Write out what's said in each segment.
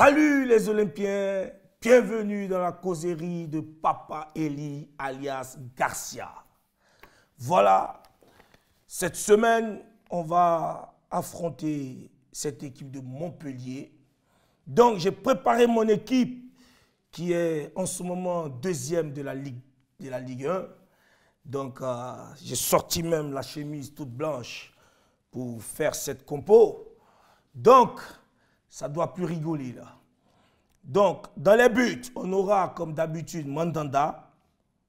Salut les Olympiens, bienvenue dans la causerie de Papa Eli alias Garcia. Voilà, cette semaine, on va affronter cette équipe de Montpellier. Donc j'ai préparé mon équipe qui est en ce moment deuxième de la Ligue, de la Ligue 1. Donc euh, j'ai sorti même la chemise toute blanche pour faire cette compo. Donc, ça doit plus rigoler là. Donc, dans les buts, on aura comme d'habitude Mandanda,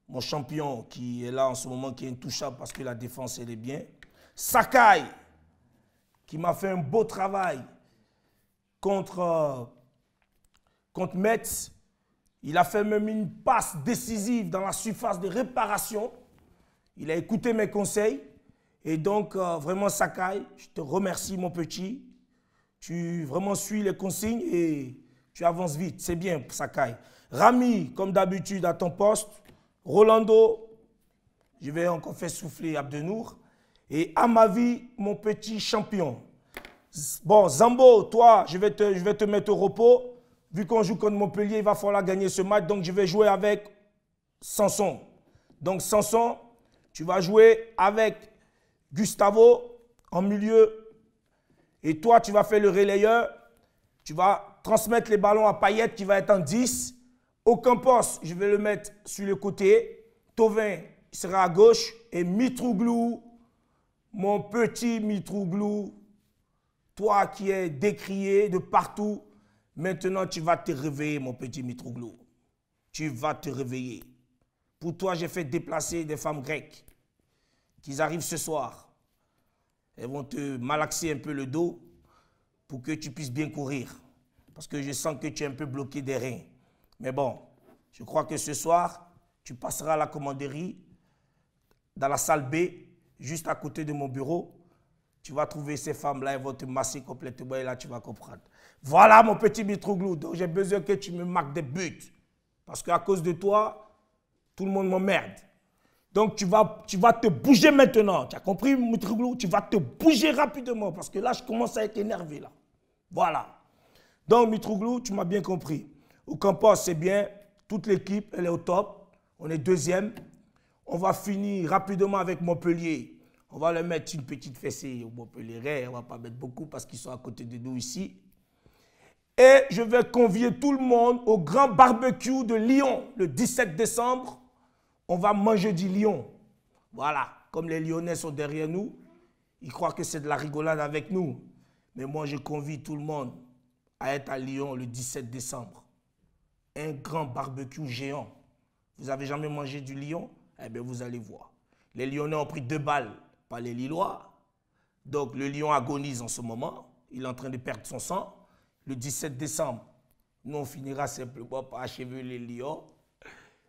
mon champion qui est là en ce moment, qui est intouchable parce que la défense, elle est bien. Sakai, qui m'a fait un beau travail contre, euh, Metz. Il a fait même une passe décisive dans la surface de réparation. Il a écouté mes conseils. Et donc, euh, vraiment, Sakai, je te remercie, mon petit. Tu vraiment suis les consignes et tu avances vite. C'est bien, Sakai. Rami, comme d'habitude, à ton poste. Rolando, je vais encore faire souffler Abdenour. Et Amavi, mon petit champion. Bon, Zambo, toi, je vais te, je vais te mettre au repos. Vu qu'on joue contre Montpellier, il va falloir gagner ce match. Donc, je vais jouer avec Samson. Donc, Samson, tu vas jouer avec Gustavo en milieu et toi, tu vas faire le relayeur, tu vas transmettre les ballons à Payette qui va être en 10. Aucun poste, je vais le mettre sur le côté. Tovin sera à gauche et Mitrouglou, mon petit Mitrouglou, toi qui es décrié de partout, maintenant tu vas te réveiller, mon petit Mitrouglou. Tu vas te réveiller. Pour toi, j'ai fait déplacer des femmes grecques qui arrivent ce soir. Elles vont te malaxer un peu le dos pour que tu puisses bien courir. Parce que je sens que tu es un peu bloqué des reins. Mais bon, je crois que ce soir, tu passeras à la commanderie dans la salle B, juste à côté de mon bureau. Tu vas trouver ces femmes-là, elles vont te masser complètement et là, tu vas comprendre. Voilà mon petit Mitroglou, donc j'ai besoin que tu me marques des buts. Parce qu'à cause de toi, tout le monde m'emmerde. Donc tu vas, tu vas te bouger maintenant. Tu as compris, Mitrouglou Tu vas te bouger rapidement parce que là, je commence à être énervé. Là. Voilà. Donc, Mitrouglou, tu m'as bien compris. Au Campos, c'est bien. Toute l'équipe, elle est au top. On est deuxième. On va finir rapidement avec Montpellier. On va leur mettre une petite fessée au Montpellier. On ne va pas mettre beaucoup parce qu'ils sont à côté de nous ici. Et je vais convier tout le monde au grand barbecue de Lyon le 17 décembre on va manger du lion. Voilà, comme les Lyonnais sont derrière nous, ils croient que c'est de la rigolade avec nous. Mais moi, je convie tout le monde à être à Lyon le 17 décembre. Un grand barbecue géant. Vous avez jamais mangé du lion Eh bien, vous allez voir. Les Lyonnais ont pris deux balles par les Lillois. Donc, le lion agonise en ce moment. Il est en train de perdre son sang. Le 17 décembre, nous, on finira simplement par achever les lions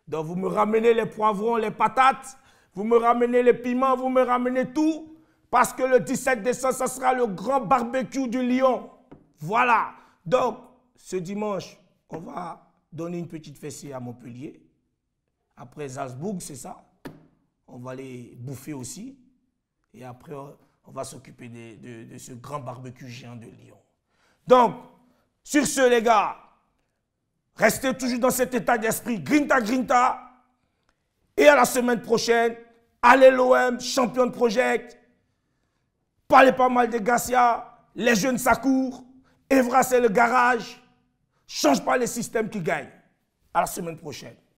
donc vous me ramenez les poivrons, les patates, vous me ramenez les piments, vous me ramenez tout. Parce que le 17 décembre, ça sera le grand barbecue du Lion. Voilà. Donc, ce dimanche, on va donner une petite fessée à Montpellier. Après Salzbourg, c'est ça. On va les bouffer aussi. Et après, on va s'occuper de, de ce grand barbecue géant de Lyon. Donc, sur ce, les gars, Restez toujours dans cet état d'esprit, grinta, grinta. Et à la semaine prochaine, allez l'OM, champion de projet. Parlez pas mal de Garcia, les jeunes ça court. le garage. Change pas les systèmes qui gagnent. À la semaine prochaine.